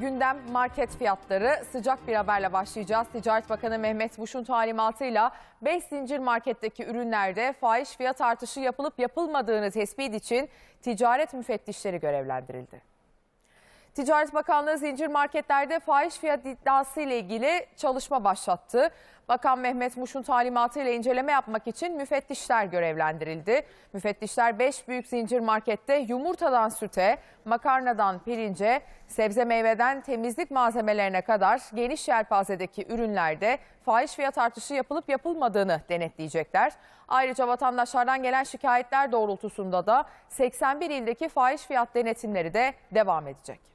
gündem market fiyatları sıcak bir haberle başlayacağız. Ticaret Bakanı Mehmet Muş'un talimatıyla 5 zincir marketteki ürünlerde fahiş fiyat artışı yapılıp yapılmadığını tespit için ticaret müfettişleri görevlendirildi. Ticaret Bakanlığı zincir marketlerde fahiş fiyat iddiası ile ilgili çalışma başlattı. Bakan Mehmet Muş'un talimatıyla inceleme yapmak için müfettişler görevlendirildi. Müfettişler 5 büyük zincir markette yumurtadan süte, makarnadan pirince, sebze meyveden temizlik malzemelerine kadar geniş yelpazedeki ürünlerde fahiş fiyat artışı yapılıp yapılmadığını denetleyecekler. Ayrıca vatandaşlardan gelen şikayetler doğrultusunda da 81 ildeki fahiş fiyat denetimleri de devam edecek.